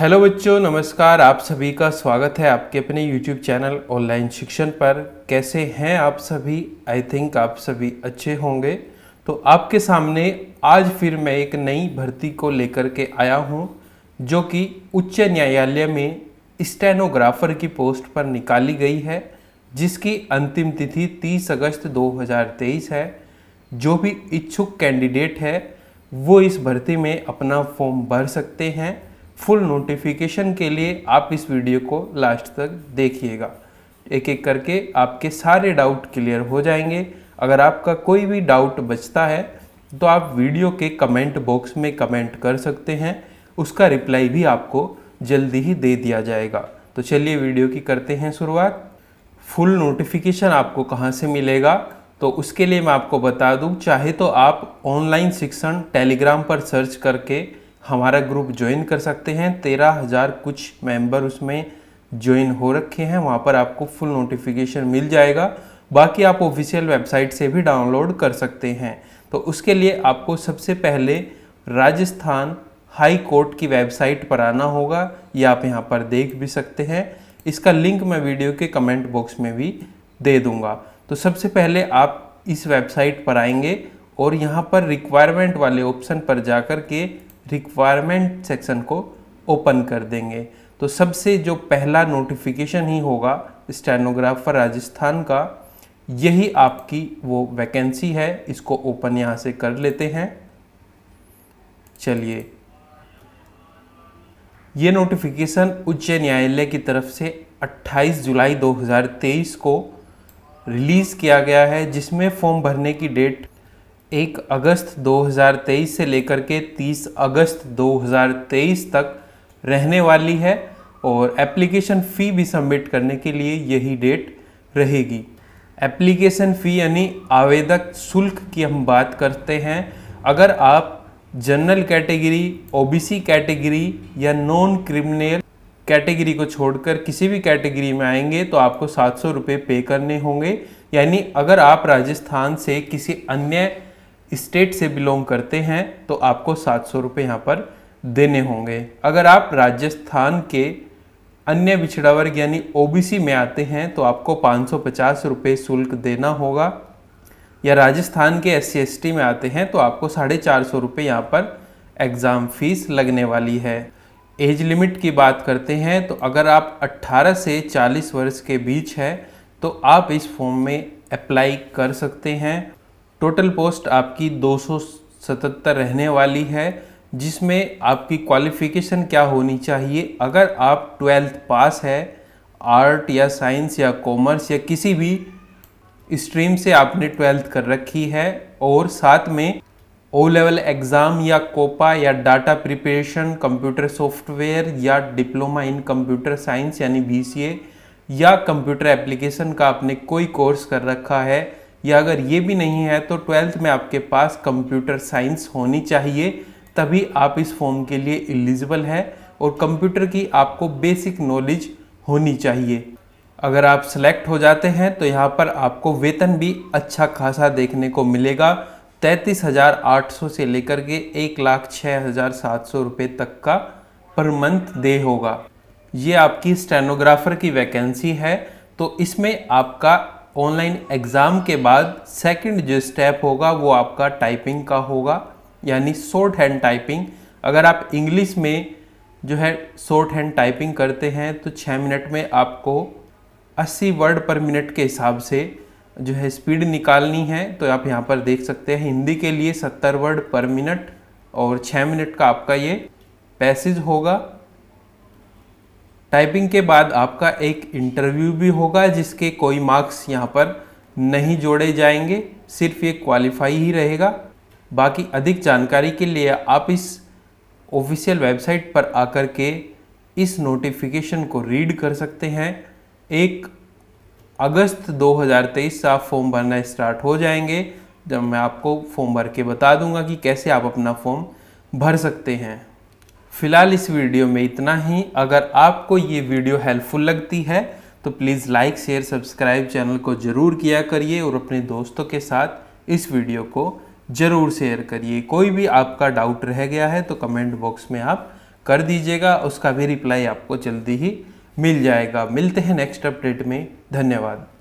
hello बच्चों नमस्कार आप सभी का स्वागत है आपके अपने यूट्यूब चैनल ऑनलाइन शिक्षण पर कैसे हैं आप सभी आई थिंक आप सभी अच्छे होंगे तो आपके सामने आज फिर मैं एक नई भर्ती को लेकर के आया हूं जो कि उच्च न्यायालय में स्टेनोग्राफर की पोस्ट पर निकाली गई है जिसकी अंतिम तिथि 30 अगस्त 2023 है जो भी इच्छुक कैंडिडेट है वो इस भर्ती में अपना फॉर्म भर सकते हैं फुल नोटिफिकेशन के लिए आप इस वीडियो को लास्ट तक देखिएगा एक एक करके आपके सारे डाउट क्लियर हो जाएंगे अगर आपका कोई भी डाउट बचता है तो आप वीडियो के कमेंट बॉक्स में कमेंट कर सकते हैं उसका रिप्लाई भी आपको जल्दी ही दे दिया जाएगा तो चलिए वीडियो की करते हैं शुरुआत फुल नोटिफिकेशन आपको कहाँ से मिलेगा तो उसके लिए मैं आपको बता दूँ चाहे तो आप ऑनलाइन शिक्षण टेलीग्राम पर सर्च करके हमारा ग्रुप ज्वाइन कर सकते हैं तेरह हज़ार कुछ मेंबर उसमें ज्वाइन हो रखे हैं वहाँ पर आपको फुल नोटिफिकेशन मिल जाएगा बाकी आप ऑफिशियल वेबसाइट से भी डाउनलोड कर सकते हैं तो उसके लिए आपको सबसे पहले राजस्थान हाई कोर्ट की वेबसाइट पर आना होगा ये आप यहाँ पर देख भी सकते हैं इसका लिंक मैं वीडियो के कमेंट बॉक्स में भी दे दूँगा तो सबसे पहले आप इस वेबसाइट पर आएंगे और यहाँ पर रिक्वायरमेंट वाले ऑप्शन पर जाकर के रिक्वायरमेंट सेक्शन को ओपन कर देंगे तो सबसे जो पहला नोटिफिकेशन ही होगा स्टेनोग्राफर राजस्थान का यही आपकी वो वैकेंसी है इसको ओपन यहाँ से कर लेते हैं चलिए ये नोटिफिकेशन उच्च न्यायालय की तरफ से 28 जुलाई 2023 को रिलीज़ किया गया है जिसमें फॉर्म भरने की डेट एक अगस्त 2023 से लेकर के 30 अगस्त 2023 तक रहने वाली है और एप्लीकेशन फ़ी भी सबमिट करने के लिए यही डेट रहेगी एप्लीकेशन फ़ी यानी आवेदक शुल्क की हम बात करते हैं अगर आप जनरल कैटेगरी ओबीसी कैटेगरी या नॉन क्रिमिनल कैटेगरी को छोड़कर किसी भी कैटेगरी में आएंगे तो आपको सात सौ रुपये पे करने होंगे यानी अगर आप राजस्थान से किसी अन्य स्टेट से बिलोंग करते हैं तो आपको सात सौ रुपये यहाँ पर देने होंगे अगर आप राजस्थान के अन्य पिछड़ा वर्ग यानी ओबीसी में आते हैं तो आपको पाँच सौ पचास रुपये शुल्क देना होगा या राजस्थान के एस सी में आते हैं तो आपको साढ़े चार सौ रुपये यहाँ पर एग्ज़ाम फ़ीस लगने वाली है एज लिमिट की बात करते हैं तो अगर आप 18 से 40 वर्ष के बीच है तो आप इस फॉर्म में अप्लाई कर सकते हैं टोटल पोस्ट आपकी 277 रहने वाली है जिसमें आपकी क्वालिफ़िकेशन क्या होनी चाहिए अगर आप ट्वेल्थ पास है आर्ट या साइंस या कॉमर्स या किसी भी स्ट्रीम से आपने ट्वेल्थ कर रखी है और साथ में ओ लेवल एग्ज़ाम या कोपा या डाटा प्रिपरेशन कंप्यूटर सॉफ्टवेयर या डिप्लोमा इन कंप्यूटर साइंस यानी बी या कंप्यूटर एप्लीकेशन का आपने कोई कोर्स कर रखा है या अगर ये भी नहीं है तो ट्वेल्थ में आपके पास कंप्यूटर साइंस होनी चाहिए तभी आप इस फॉर्म के लिए एलिजिबल है और कंप्यूटर की आपको बेसिक नॉलेज होनी चाहिए अगर आप सेलेक्ट हो जाते हैं तो यहाँ पर आपको वेतन भी अच्छा खासा देखने को मिलेगा तैंतीस हज़ार आठ सौ से लेकर के एक लाख छः हज़ार सात सौ रुपये तक का पर मंथ दे होगा ये आपकी स्टेनोग्राफर की वैकेंसी है तो इसमें आपका ऑनलाइन एग्ज़ाम के बाद सेकंड जो स्टेप होगा वो आपका टाइपिंग का होगा यानी शॉर्ट हैंड टाइपिंग अगर आप इंग्लिश में जो है शॉर्ट हैंड टाइपिंग करते हैं तो छः मिनट में आपको 80 वर्ड पर मिनट के हिसाब से जो है स्पीड निकालनी है तो आप यहाँ पर देख सकते हैं हिंदी के लिए 70 वर्ड पर मिनट और छः मिनट का आपका ये पैसेज होगा टाइपिंग के बाद आपका एक इंटरव्यू भी होगा जिसके कोई मार्क्स यहाँ पर नहीं जोड़े जाएंगे सिर्फ ये क्वालिफाई ही रहेगा बाकी अधिक जानकारी के लिए आप इस ऑफिशियल वेबसाइट पर आकर के इस नोटिफिकेशन को रीड कर सकते हैं एक अगस्त 2023 से आप फॉर्म भरना स्टार्ट हो जाएंगे जब मैं आपको फॉर्म भर के बता दूंगा कि कैसे आप अपना फॉर्म भर सकते हैं फिलहाल इस वीडियो में इतना ही अगर आपको ये वीडियो हेल्पफुल लगती है तो please like share subscribe channel को ज़रूर किया करिए और अपने दोस्तों के साथ इस वीडियो को ज़रूर शेयर करिए कोई भी आपका डाउट रह गया है तो कमेंट बॉक्स में आप कर दीजिएगा उसका भी रिप्लाई आपको जल्दी ही मिल जाएगा मिलते हैं नेक्स्ट अपडेट में धन्यवाद